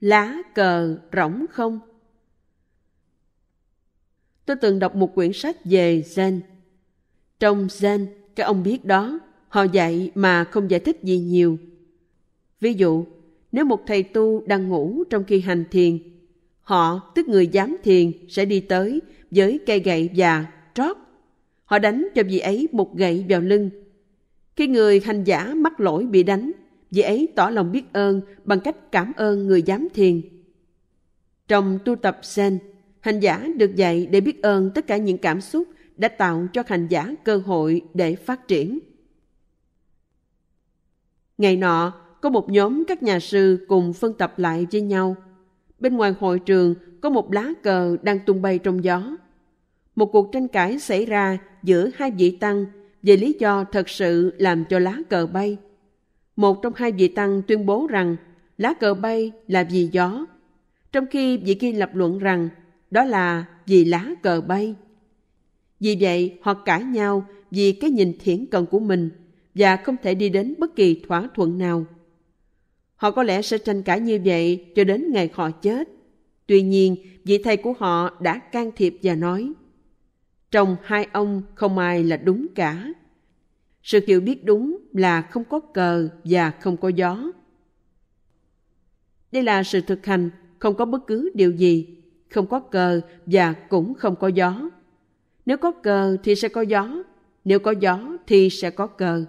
lá cờ rỗng không tôi từng đọc một quyển sách về zen trong zen các ông biết đó họ dạy mà không giải thích gì nhiều ví dụ nếu một thầy tu đang ngủ trong khi hành thiền họ tức người giám thiền sẽ đi tới với cây gậy và trót họ đánh cho vị ấy một gậy vào lưng khi người hành giả mắc lỗi bị đánh vị ấy tỏ lòng biết ơn bằng cách cảm ơn người giám thiền. Trong tu tập Zen, hành giả được dạy để biết ơn tất cả những cảm xúc đã tạo cho hành giả cơ hội để phát triển. Ngày nọ, có một nhóm các nhà sư cùng phân tập lại với nhau. Bên ngoài hội trường có một lá cờ đang tung bay trong gió. Một cuộc tranh cãi xảy ra giữa hai vị tăng về lý do thật sự làm cho lá cờ bay – một trong hai vị tăng tuyên bố rằng lá cờ bay là vì gió, trong khi vị kia lập luận rằng đó là vì lá cờ bay. Vì vậy, họ cãi nhau vì cái nhìn thiển cận của mình và không thể đi đến bất kỳ thỏa thuận nào. Họ có lẽ sẽ tranh cãi như vậy cho đến ngày họ chết. Tuy nhiên, vị thầy của họ đã can thiệp và nói, trong hai ông không ai là đúng cả. Sự hiểu biết đúng là không có cờ và không có gió. Đây là sự thực hành không có bất cứ điều gì, không có cờ và cũng không có gió. Nếu có cờ thì sẽ có gió, nếu có gió thì sẽ có cờ.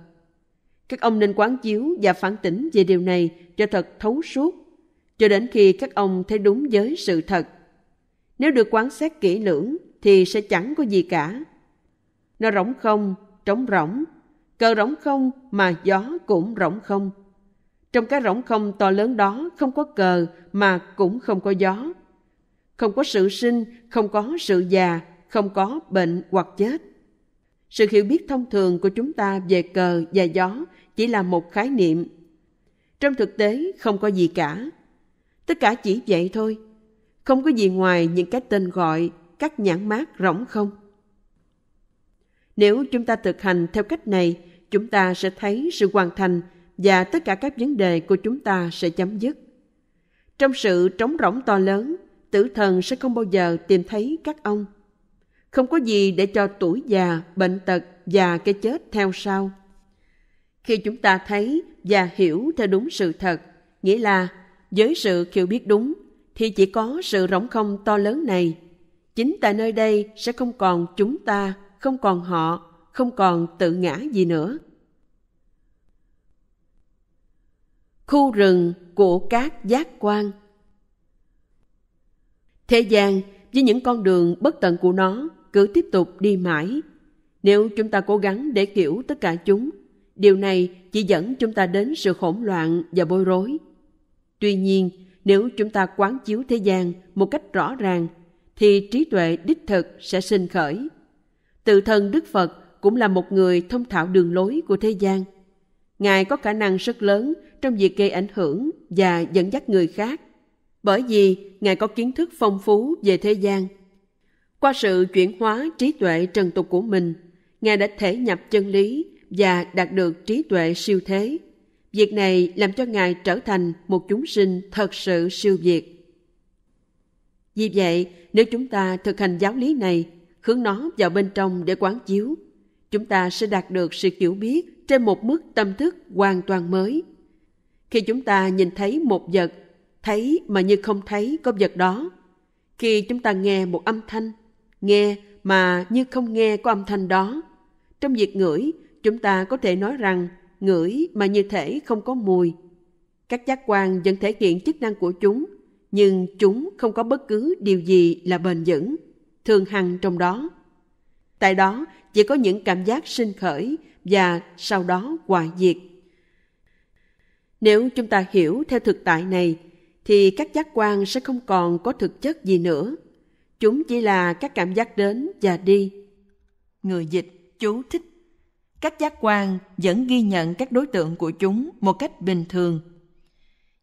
Các ông nên quán chiếu và phản tỉnh về điều này cho thật thấu suốt, cho đến khi các ông thấy đúng với sự thật. Nếu được quán xét kỹ lưỡng thì sẽ chẳng có gì cả. Nó rỗng không, trống rỗng, Cờ rỗng không mà gió cũng rỗng không. Trong cái rỗng không to lớn đó không có cờ mà cũng không có gió. Không có sự sinh, không có sự già, không có bệnh hoặc chết. Sự hiểu biết thông thường của chúng ta về cờ và gió chỉ là một khái niệm. Trong thực tế không có gì cả. Tất cả chỉ vậy thôi. Không có gì ngoài những cái tên gọi, các nhãn mát rỗng không. Nếu chúng ta thực hành theo cách này, chúng ta sẽ thấy sự hoàn thành và tất cả các vấn đề của chúng ta sẽ chấm dứt. Trong sự trống rỗng to lớn, tử thần sẽ không bao giờ tìm thấy các ông. Không có gì để cho tuổi già, bệnh tật và cái chết theo sau. Khi chúng ta thấy và hiểu theo đúng sự thật, nghĩa là với sự hiểu biết đúng, thì chỉ có sự rỗng không to lớn này. Chính tại nơi đây sẽ không còn chúng ta, không còn họ, không còn tự ngã gì nữa khu rừng của các giác quan thế gian với những con đường bất tận của nó cứ tiếp tục đi mãi nếu chúng ta cố gắng để hiểu tất cả chúng điều này chỉ dẫn chúng ta đến sự hỗn loạn và bối rối tuy nhiên nếu chúng ta quán chiếu thế gian một cách rõ ràng thì trí tuệ đích thực sẽ sinh khởi Tự thân đức phật cũng là một người thông thạo đường lối của thế gian. Ngài có khả năng rất lớn trong việc gây ảnh hưởng và dẫn dắt người khác, bởi vì Ngài có kiến thức phong phú về thế gian. Qua sự chuyển hóa trí tuệ trần tục của mình, Ngài đã thể nhập chân lý và đạt được trí tuệ siêu thế. Việc này làm cho Ngài trở thành một chúng sinh thật sự siêu việt. Vì vậy, nếu chúng ta thực hành giáo lý này, hướng nó vào bên trong để quán chiếu, chúng ta sẽ đạt được sự hiểu biết trên một mức tâm thức hoàn toàn mới. Khi chúng ta nhìn thấy một vật, thấy mà như không thấy có vật đó. Khi chúng ta nghe một âm thanh, nghe mà như không nghe có âm thanh đó. Trong việc ngửi, chúng ta có thể nói rằng ngửi mà như thể không có mùi. Các giác quan vẫn thể hiện chức năng của chúng, nhưng chúng không có bất cứ điều gì là bền vững, thường hằng trong đó. Tại đó, chỉ có những cảm giác sinh khởi và sau đó hòa diệt. Nếu chúng ta hiểu theo thực tại này, thì các giác quan sẽ không còn có thực chất gì nữa. Chúng chỉ là các cảm giác đến và đi. Người dịch chú thích các giác quan vẫn ghi nhận các đối tượng của chúng một cách bình thường.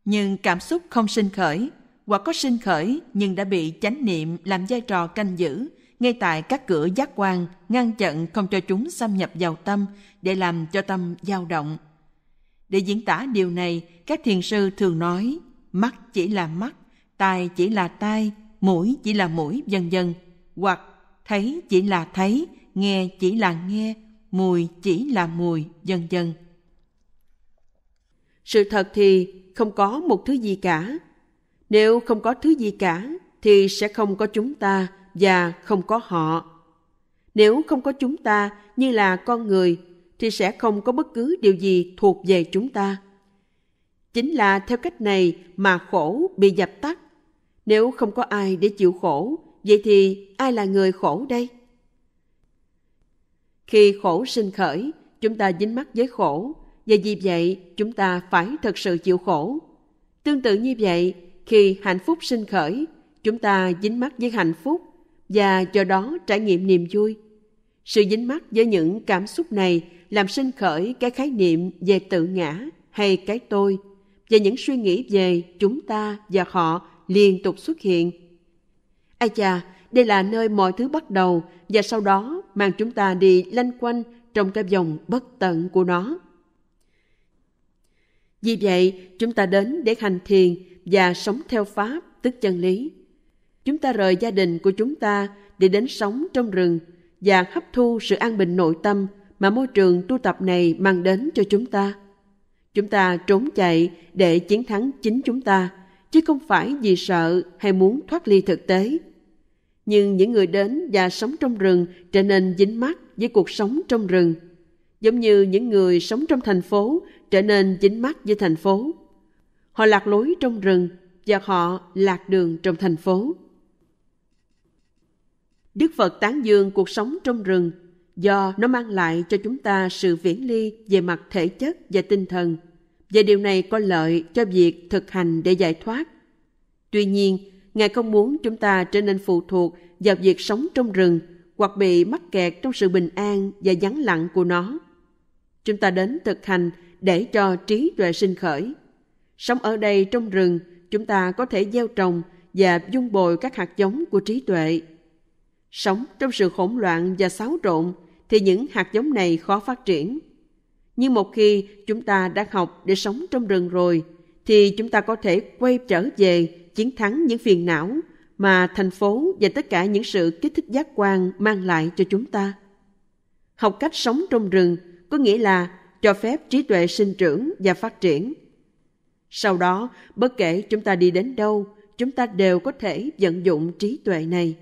Nhưng cảm xúc không sinh khởi, hoặc có sinh khởi nhưng đã bị chánh niệm làm vai trò canh giữ ngay tại các cửa giác quan ngăn chặn không cho chúng xâm nhập vào tâm để làm cho tâm dao động. Để diễn tả điều này, các thiền sư thường nói mắt chỉ là mắt, tai chỉ là tai, mũi chỉ là mũi, vân vân, hoặc thấy chỉ là thấy, nghe chỉ là nghe, mùi chỉ là mùi, vân vân. Sự thật thì không có một thứ gì cả. Nếu không có thứ gì cả thì sẽ không có chúng ta và không có họ. Nếu không có chúng ta như là con người thì sẽ không có bất cứ điều gì thuộc về chúng ta. Chính là theo cách này mà khổ bị dập tắt. Nếu không có ai để chịu khổ, vậy thì ai là người khổ đây? Khi khổ sinh khởi, chúng ta dính mắt với khổ, và vì vậy chúng ta phải thật sự chịu khổ. Tương tự như vậy, khi hạnh phúc sinh khởi, chúng ta dính mắt với hạnh phúc và do đó trải nghiệm niềm vui. Sự dính mắc với những cảm xúc này làm sinh khởi cái khái niệm về tự ngã hay cái tôi và những suy nghĩ về chúng ta và họ liên tục xuất hiện. Ai chà, đây là nơi mọi thứ bắt đầu và sau đó mang chúng ta đi lanh quanh trong cái vòng bất tận của nó. Vì vậy, chúng ta đến để hành thiền và sống theo Pháp, tức chân lý chúng ta rời gia đình của chúng ta để đến sống trong rừng và hấp thu sự an bình nội tâm mà môi trường tu tập này mang đến cho chúng ta. Chúng ta trốn chạy để chiến thắng chính chúng ta, chứ không phải vì sợ hay muốn thoát ly thực tế. Nhưng những người đến và sống trong rừng trở nên dính mắc với cuộc sống trong rừng, giống như những người sống trong thành phố trở nên dính mắc với thành phố. Họ lạc lối trong rừng và họ lạc đường trong thành phố. Đức Phật tán dương cuộc sống trong rừng do nó mang lại cho chúng ta sự viễn ly về mặt thể chất và tinh thần và điều này có lợi cho việc thực hành để giải thoát. Tuy nhiên, Ngài không muốn chúng ta trở nên phụ thuộc vào việc sống trong rừng hoặc bị mắc kẹt trong sự bình an và vắng lặng của nó. Chúng ta đến thực hành để cho trí tuệ sinh khởi. Sống ở đây trong rừng, chúng ta có thể gieo trồng và dung bồi các hạt giống của trí tuệ Sống trong sự hỗn loạn và xáo trộn thì những hạt giống này khó phát triển. Nhưng một khi chúng ta đã học để sống trong rừng rồi thì chúng ta có thể quay trở về chiến thắng những phiền não mà thành phố và tất cả những sự kích thích giác quan mang lại cho chúng ta. Học cách sống trong rừng có nghĩa là cho phép trí tuệ sinh trưởng và phát triển. Sau đó, bất kể chúng ta đi đến đâu, chúng ta đều có thể vận dụng trí tuệ này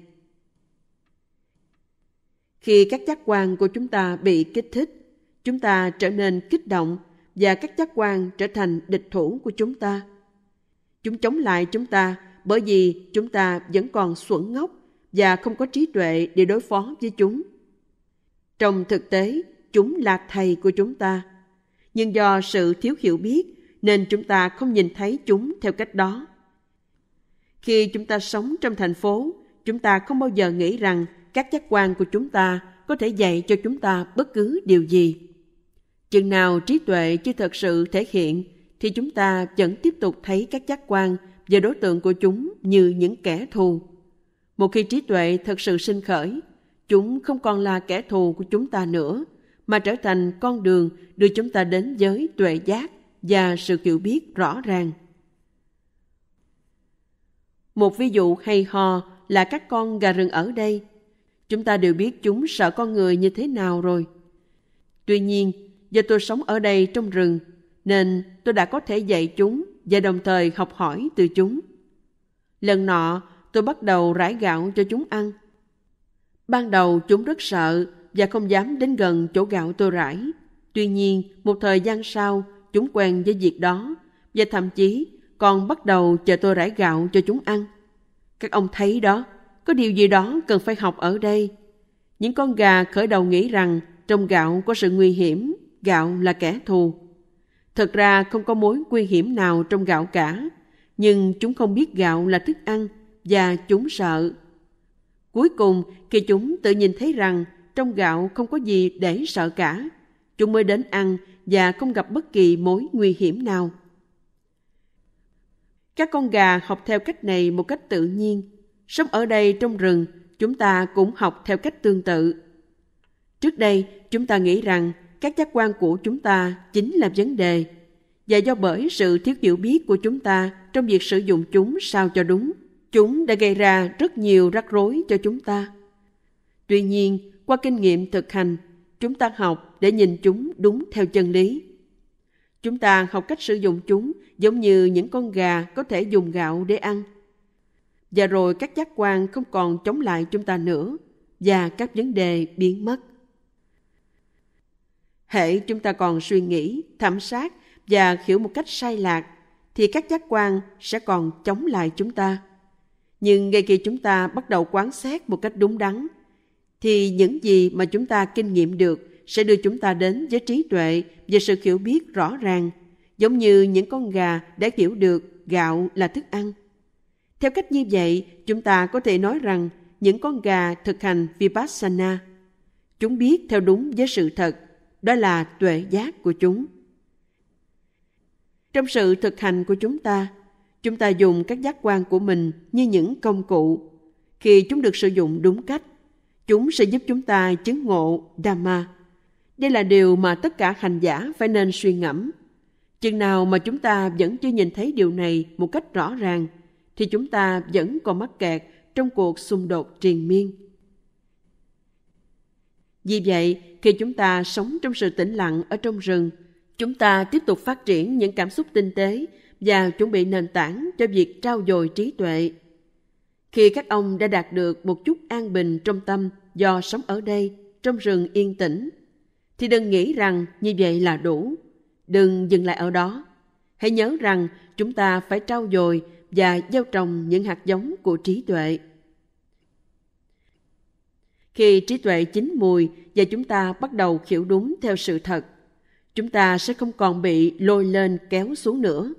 khi các giác quan của chúng ta bị kích thích chúng ta trở nên kích động và các giác quan trở thành địch thủ của chúng ta chúng chống lại chúng ta bởi vì chúng ta vẫn còn xuẩn ngốc và không có trí tuệ để đối phó với chúng trong thực tế chúng là thầy của chúng ta nhưng do sự thiếu hiểu biết nên chúng ta không nhìn thấy chúng theo cách đó khi chúng ta sống trong thành phố chúng ta không bao giờ nghĩ rằng các giác quan của chúng ta có thể dạy cho chúng ta bất cứ điều gì chừng nào trí tuệ chưa thật sự thể hiện thì chúng ta vẫn tiếp tục thấy các giác quan và đối tượng của chúng như những kẻ thù một khi trí tuệ thật sự sinh khởi chúng không còn là kẻ thù của chúng ta nữa mà trở thành con đường đưa chúng ta đến giới tuệ giác và sự hiểu biết rõ ràng một ví dụ hay ho là các con gà rừng ở đây Chúng ta đều biết chúng sợ con người như thế nào rồi. Tuy nhiên, do tôi sống ở đây trong rừng, nên tôi đã có thể dạy chúng và đồng thời học hỏi từ chúng. Lần nọ, tôi bắt đầu rải gạo cho chúng ăn. Ban đầu chúng rất sợ và không dám đến gần chỗ gạo tôi rải. Tuy nhiên, một thời gian sau, chúng quen với việc đó và thậm chí còn bắt đầu chờ tôi rải gạo cho chúng ăn. Các ông thấy đó, có điều gì đó cần phải học ở đây. Những con gà khởi đầu nghĩ rằng trong gạo có sự nguy hiểm, gạo là kẻ thù. Thật ra không có mối nguy hiểm nào trong gạo cả, nhưng chúng không biết gạo là thức ăn và chúng sợ. Cuối cùng, khi chúng tự nhìn thấy rằng trong gạo không có gì để sợ cả, chúng mới đến ăn và không gặp bất kỳ mối nguy hiểm nào. Các con gà học theo cách này một cách tự nhiên – Sống ở đây trong rừng, chúng ta cũng học theo cách tương tự. Trước đây, chúng ta nghĩ rằng các giác quan của chúng ta chính là vấn đề và do bởi sự thiếu hiểu biết của chúng ta trong việc sử dụng chúng sao cho đúng, chúng đã gây ra rất nhiều rắc rối cho chúng ta. Tuy nhiên, qua kinh nghiệm thực hành, chúng ta học để nhìn chúng đúng theo chân lý. Chúng ta học cách sử dụng chúng giống như những con gà có thể dùng gạo để ăn – và rồi các giác quan không còn chống lại chúng ta nữa và các vấn đề biến mất hễ chúng ta còn suy nghĩ thẩm sát và hiểu một cách sai lạc thì các giác quan sẽ còn chống lại chúng ta nhưng ngay khi chúng ta bắt đầu quán xét một cách đúng đắn thì những gì mà chúng ta kinh nghiệm được sẽ đưa chúng ta đến với trí tuệ và sự hiểu biết rõ ràng giống như những con gà đã hiểu được gạo là thức ăn theo cách như vậy, chúng ta có thể nói rằng những con gà thực hành Vipassana. Chúng biết theo đúng với sự thật, đó là tuệ giác của chúng. Trong sự thực hành của chúng ta, chúng ta dùng các giác quan của mình như những công cụ. Khi chúng được sử dụng đúng cách, chúng sẽ giúp chúng ta chứng ngộ Dhamma. Đây là điều mà tất cả hành giả phải nên suy ngẫm. Chừng nào mà chúng ta vẫn chưa nhìn thấy điều này một cách rõ ràng – thì chúng ta vẫn còn mắc kẹt trong cuộc xung đột triền miên. Vì vậy, khi chúng ta sống trong sự tĩnh lặng ở trong rừng, chúng ta tiếp tục phát triển những cảm xúc tinh tế và chuẩn bị nền tảng cho việc trao dồi trí tuệ. Khi các ông đã đạt được một chút an bình trong tâm do sống ở đây, trong rừng yên tĩnh, thì đừng nghĩ rằng như vậy là đủ. Đừng dừng lại ở đó. Hãy nhớ rằng chúng ta phải trao dồi và gieo trồng những hạt giống của trí tuệ. Khi trí tuệ chín mùi và chúng ta bắt đầu hiểu đúng theo sự thật, chúng ta sẽ không còn bị lôi lên kéo xuống nữa.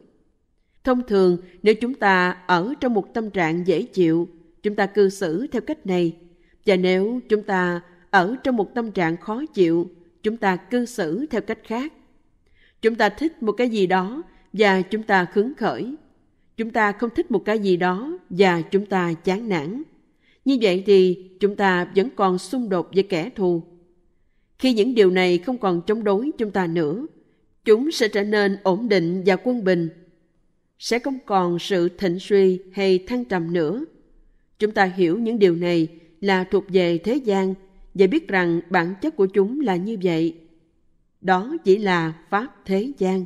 Thông thường, nếu chúng ta ở trong một tâm trạng dễ chịu, chúng ta cư xử theo cách này. Và nếu chúng ta ở trong một tâm trạng khó chịu, chúng ta cư xử theo cách khác. Chúng ta thích một cái gì đó và chúng ta khứng khởi chúng ta không thích một cái gì đó và chúng ta chán nản như vậy thì chúng ta vẫn còn xung đột với kẻ thù khi những điều này không còn chống đối chúng ta nữa chúng sẽ trở nên ổn định và quân bình sẽ không còn sự thịnh suy hay thăng trầm nữa chúng ta hiểu những điều này là thuộc về thế gian và biết rằng bản chất của chúng là như vậy đó chỉ là pháp thế gian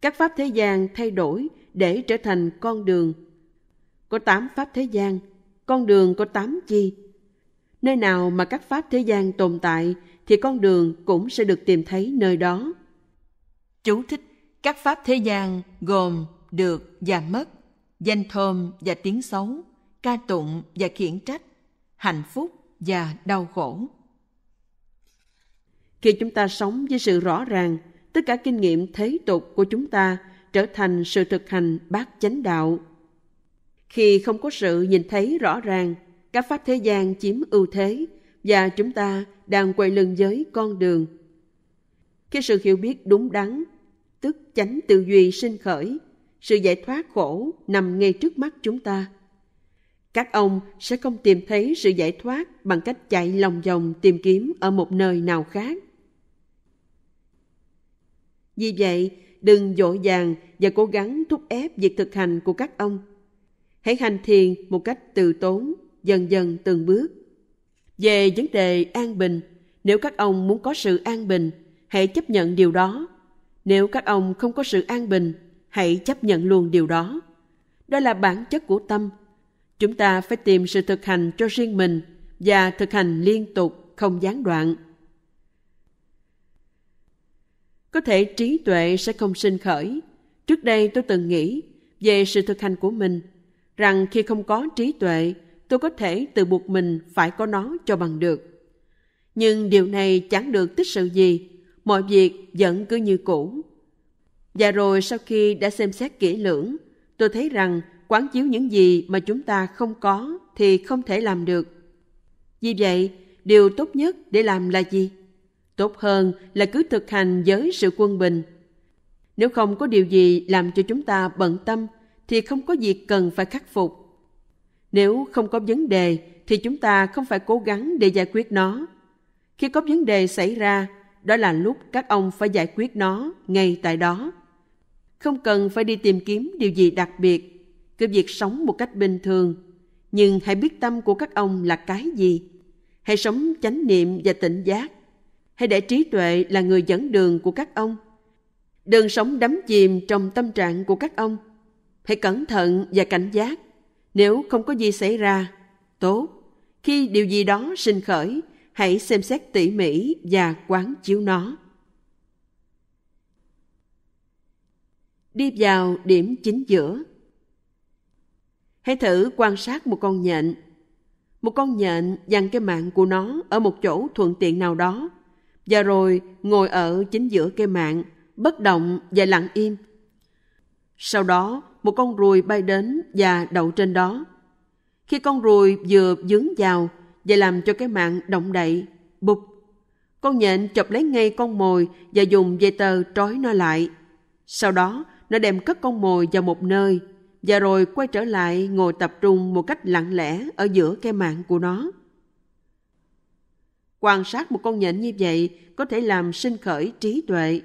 các pháp thế gian thay đổi để trở thành con đường. Có tám pháp thế gian, con đường có tám chi. Nơi nào mà các pháp thế gian tồn tại thì con đường cũng sẽ được tìm thấy nơi đó. Chú thích các pháp thế gian gồm được và mất, danh thơm và tiếng xấu, ca tụng và khiển trách, hạnh phúc và đau khổ. Khi chúng ta sống với sự rõ ràng, tất cả kinh nghiệm thế tục của chúng ta trở thành sự thực hành bát chánh đạo. Khi không có sự nhìn thấy rõ ràng, các pháp thế gian chiếm ưu thế và chúng ta đang quay lưng với con đường. Khi sự hiểu biết đúng đắn, tức chánh tư duy sinh khởi, sự giải thoát khổ nằm ngay trước mắt chúng ta. Các ông sẽ không tìm thấy sự giải thoát bằng cách chạy lòng vòng tìm kiếm ở một nơi nào khác vì vậy, đừng dội vàng và cố gắng thúc ép việc thực hành của các ông. Hãy hành thiền một cách từ tốn, dần dần từng bước. Về vấn đề an bình, nếu các ông muốn có sự an bình, hãy chấp nhận điều đó. Nếu các ông không có sự an bình, hãy chấp nhận luôn điều đó. Đó là bản chất của tâm. Chúng ta phải tìm sự thực hành cho riêng mình và thực hành liên tục, không gián đoạn có thể trí tuệ sẽ không sinh khởi trước đây tôi từng nghĩ về sự thực hành của mình rằng khi không có trí tuệ tôi có thể tự buộc mình phải có nó cho bằng được nhưng điều này chẳng được tích sự gì mọi việc vẫn cứ như cũ và rồi sau khi đã xem xét kỹ lưỡng tôi thấy rằng quán chiếu những gì mà chúng ta không có thì không thể làm được vì vậy điều tốt nhất để làm là gì Tốt hơn là cứ thực hành với sự quân bình. Nếu không có điều gì làm cho chúng ta bận tâm thì không có việc cần phải khắc phục. Nếu không có vấn đề thì chúng ta không phải cố gắng để giải quyết nó. Khi có vấn đề xảy ra, đó là lúc các ông phải giải quyết nó ngay tại đó. Không cần phải đi tìm kiếm điều gì đặc biệt, cứ việc sống một cách bình thường. Nhưng hãy biết tâm của các ông là cái gì. Hãy sống chánh niệm và tỉnh giác hay để trí tuệ là người dẫn đường của các ông đừng sống đắm chìm trong tâm trạng của các ông hãy cẩn thận và cảnh giác nếu không có gì xảy ra tốt khi điều gì đó sinh khởi hãy xem xét tỉ mỉ và quán chiếu nó đi vào điểm chính giữa hãy thử quan sát một con nhện một con nhện dằn cái mạng của nó ở một chỗ thuận tiện nào đó và rồi ngồi ở chính giữa cây mạng, bất động và lặng im. Sau đó, một con ruồi bay đến và đậu trên đó. Khi con ruồi vừa dướng vào và làm cho cái mạng động đậy, bụp, con nhện chọc lấy ngay con mồi và dùng dây tơ trói nó lại. Sau đó, nó đem cất con mồi vào một nơi và rồi quay trở lại ngồi tập trung một cách lặng lẽ ở giữa cái mạng của nó. Quan sát một con nhện như vậy có thể làm sinh khởi trí tuệ.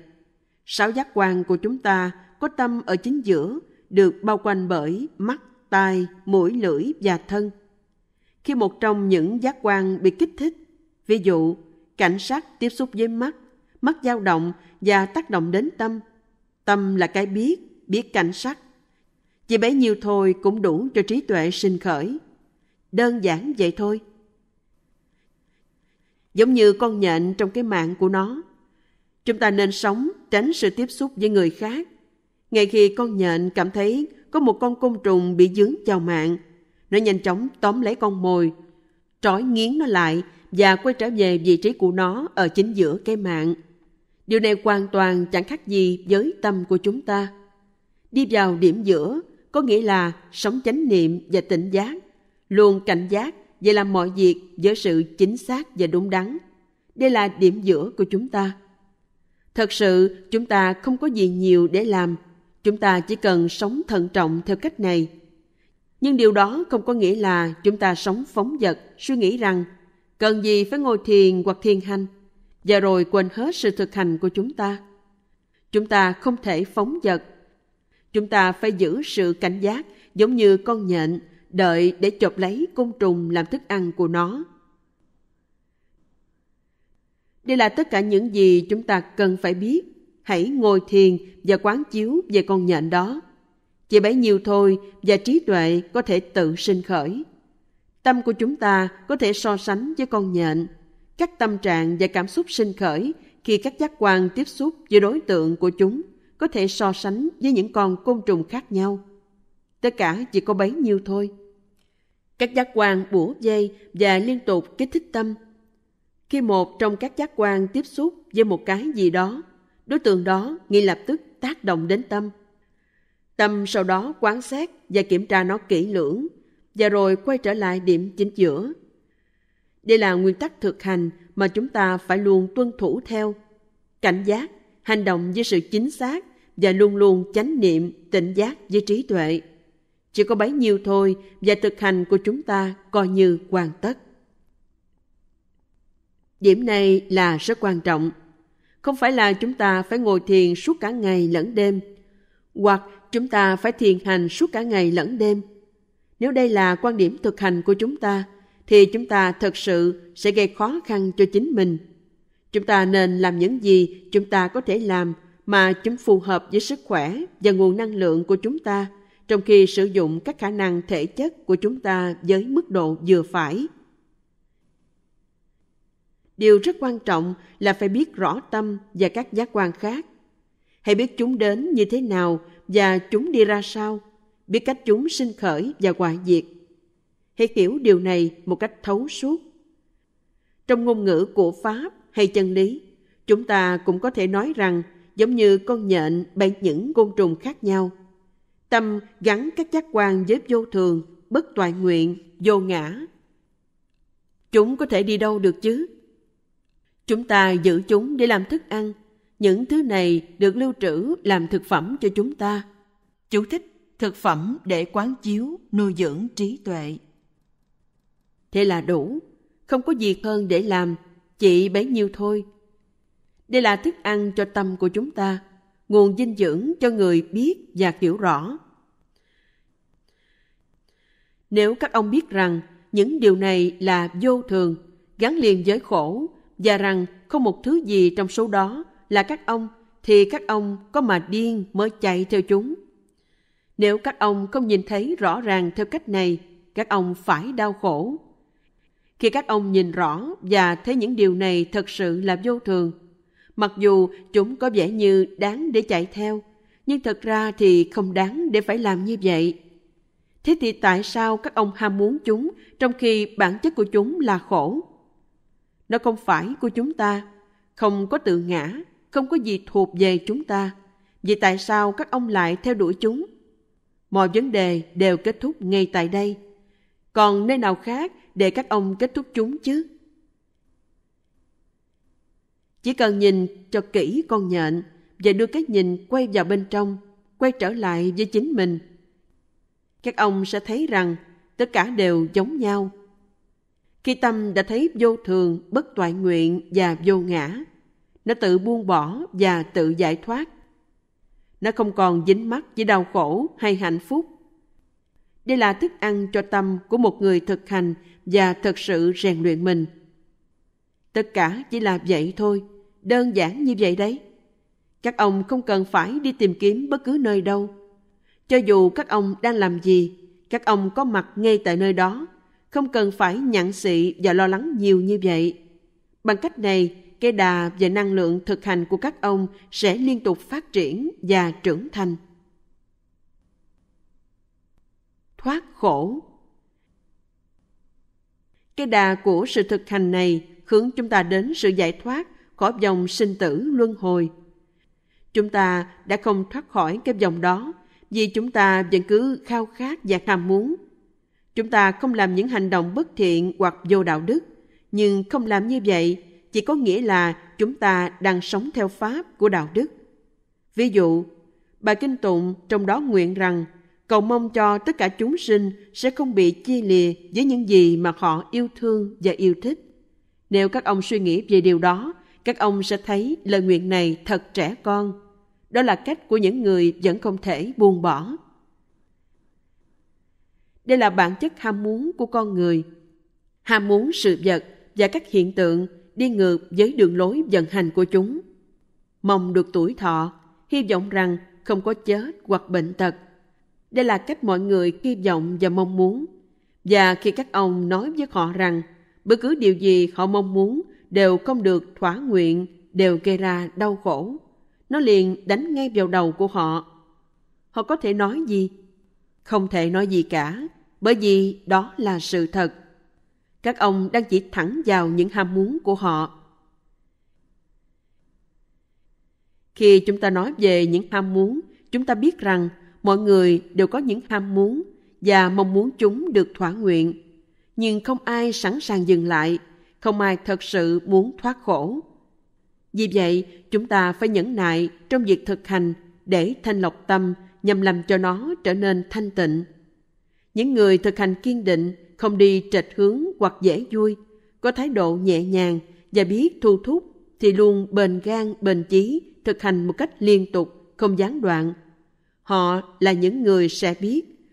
Sáu giác quan của chúng ta có tâm ở chính giữa, được bao quanh bởi mắt, tai, mũi, lưỡi và thân. Khi một trong những giác quan bị kích thích, ví dụ cảnh sát tiếp xúc với mắt, mắt dao động và tác động đến tâm. Tâm là cái biết, biết cảnh sắc. Chỉ bấy nhiêu thôi cũng đủ cho trí tuệ sinh khởi. Đơn giản vậy thôi giống như con nhện trong cái mạng của nó. Chúng ta nên sống tránh sự tiếp xúc với người khác. Ngay khi con nhện cảm thấy có một con côn trùng bị dướng vào mạng, nó nhanh chóng tóm lấy con mồi, trói nghiến nó lại và quay trở về vị trí của nó ở chính giữa cái mạng. Điều này hoàn toàn chẳng khác gì với tâm của chúng ta. Đi vào điểm giữa có nghĩa là sống chánh niệm và tỉnh giác, luôn cảnh giác về làm mọi việc với sự chính xác và đúng đắn. Đây là điểm giữa của chúng ta. Thật sự, chúng ta không có gì nhiều để làm. Chúng ta chỉ cần sống thận trọng theo cách này. Nhưng điều đó không có nghĩa là chúng ta sống phóng dật, suy nghĩ rằng cần gì phải ngồi thiền hoặc thiền hành, và rồi quên hết sự thực hành của chúng ta. Chúng ta không thể phóng dật. Chúng ta phải giữ sự cảnh giác giống như con nhện đợi để chộp lấy côn trùng làm thức ăn của nó. Đây là tất cả những gì chúng ta cần phải biết. Hãy ngồi thiền và quán chiếu về con nhện đó. Chỉ bấy nhiêu thôi và trí tuệ có thể tự sinh khởi. Tâm của chúng ta có thể so sánh với con nhện. Các tâm trạng và cảm xúc sinh khởi khi các giác quan tiếp xúc với đối tượng của chúng có thể so sánh với những con côn trùng khác nhau. Tất cả chỉ có bấy nhiêu thôi các giác quan bủa dây và liên tục kích thích tâm. Khi một trong các giác quan tiếp xúc với một cái gì đó, đối tượng đó ngay lập tức tác động đến tâm. Tâm sau đó quan sát và kiểm tra nó kỹ lưỡng, và rồi quay trở lại điểm chính giữa. Đây là nguyên tắc thực hành mà chúng ta phải luôn tuân thủ theo. Cảnh giác, hành động với sự chính xác và luôn luôn chánh niệm, tỉnh giác với trí tuệ chỉ có bấy nhiêu thôi và thực hành của chúng ta coi như hoàn tất. Điểm này là rất quan trọng. Không phải là chúng ta phải ngồi thiền suốt cả ngày lẫn đêm, hoặc chúng ta phải thiền hành suốt cả ngày lẫn đêm. Nếu đây là quan điểm thực hành của chúng ta, thì chúng ta thật sự sẽ gây khó khăn cho chính mình. Chúng ta nên làm những gì chúng ta có thể làm mà chúng phù hợp với sức khỏe và nguồn năng lượng của chúng ta – trong khi sử dụng các khả năng thể chất của chúng ta với mức độ vừa phải. Điều rất quan trọng là phải biết rõ tâm và các giác quan khác. Hãy biết chúng đến như thế nào và chúng đi ra sao, biết cách chúng sinh khởi và hoại diệt. Hãy hiểu điều này một cách thấu suốt. Trong ngôn ngữ của Pháp hay chân lý, chúng ta cũng có thể nói rằng giống như con nhện bay những côn trùng khác nhau – tâm gắn các giác quan với vô thường, bất toại nguyện, vô ngã. Chúng có thể đi đâu được chứ? Chúng ta giữ chúng để làm thức ăn. Những thứ này được lưu trữ làm thực phẩm cho chúng ta. Chú thích thực phẩm để quán chiếu, nuôi dưỡng trí tuệ. Thế là đủ, không có gì hơn để làm, chỉ bấy nhiêu thôi. Đây là thức ăn cho tâm của chúng ta nguồn dinh dưỡng cho người biết và hiểu rõ. Nếu các ông biết rằng những điều này là vô thường, gắn liền với khổ và rằng không một thứ gì trong số đó là các ông thì các ông có mà điên mới chạy theo chúng. Nếu các ông không nhìn thấy rõ ràng theo cách này, các ông phải đau khổ. Khi các ông nhìn rõ và thấy những điều này thật sự là vô thường, Mặc dù chúng có vẻ như đáng để chạy theo, nhưng thật ra thì không đáng để phải làm như vậy. Thế thì tại sao các ông ham muốn chúng trong khi bản chất của chúng là khổ? Nó không phải của chúng ta, không có tự ngã, không có gì thuộc về chúng ta. Vậy tại sao các ông lại theo đuổi chúng? Mọi vấn đề đều kết thúc ngay tại đây. Còn nơi nào khác để các ông kết thúc chúng chứ? Chỉ cần nhìn cho kỹ con nhện và đưa cái nhìn quay vào bên trong, quay trở lại với chính mình. Các ông sẽ thấy rằng tất cả đều giống nhau. Khi tâm đã thấy vô thường, bất toại nguyện và vô ngã, nó tự buông bỏ và tự giải thoát. Nó không còn dính mắc với đau khổ hay hạnh phúc. Đây là thức ăn cho tâm của một người thực hành và thực sự rèn luyện mình. Tất cả chỉ là vậy thôi. Đơn giản như vậy đấy. Các ông không cần phải đi tìm kiếm bất cứ nơi đâu. Cho dù các ông đang làm gì, các ông có mặt ngay tại nơi đó, không cần phải nhặn xị và lo lắng nhiều như vậy. Bằng cách này, cây đà và năng lượng thực hành của các ông sẽ liên tục phát triển và trưởng thành. Thoát khổ cây đà của sự thực hành này hướng chúng ta đến sự giải thoát khỏi dòng sinh tử luân hồi. Chúng ta đã không thoát khỏi cái dòng đó vì chúng ta vẫn cứ khao khát và ham muốn. Chúng ta không làm những hành động bất thiện hoặc vô đạo đức, nhưng không làm như vậy chỉ có nghĩa là chúng ta đang sống theo pháp của đạo đức. Ví dụ, bài kinh tụng trong đó nguyện rằng cầu mong cho tất cả chúng sinh sẽ không bị chia lìa với những gì mà họ yêu thương và yêu thích. Nếu các ông suy nghĩ về điều đó, các ông sẽ thấy lời nguyện này thật trẻ con. Đó là cách của những người vẫn không thể buông bỏ. Đây là bản chất ham muốn của con người. Ham muốn sự vật và các hiện tượng đi ngược với đường lối vận hành của chúng. Mong được tuổi thọ, hy vọng rằng không có chết hoặc bệnh tật. Đây là cách mọi người hy vọng và mong muốn. Và khi các ông nói với họ rằng bất cứ điều gì họ mong muốn đều không được thỏa nguyện, đều gây ra đau khổ. Nó liền đánh ngay vào đầu của họ. Họ có thể nói gì? Không thể nói gì cả, bởi vì đó là sự thật. Các ông đang chỉ thẳng vào những ham muốn của họ. Khi chúng ta nói về những ham muốn, chúng ta biết rằng mọi người đều có những ham muốn và mong muốn chúng được thỏa nguyện. Nhưng không ai sẵn sàng dừng lại không ai thật sự muốn thoát khổ. Vì vậy, chúng ta phải nhẫn nại trong việc thực hành để thanh lọc tâm nhằm làm cho nó trở nên thanh tịnh. Những người thực hành kiên định, không đi trệch hướng hoặc dễ vui, có thái độ nhẹ nhàng và biết thu thúc thì luôn bền gan bền chí thực hành một cách liên tục không gián đoạn họ là những người sẽ biết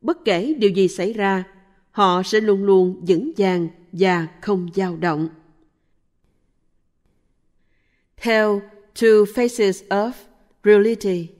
bất kể điều gì xảy ra họ sẽ luôn luôn vững vàng và không dao động. Theo Two Faces of Reality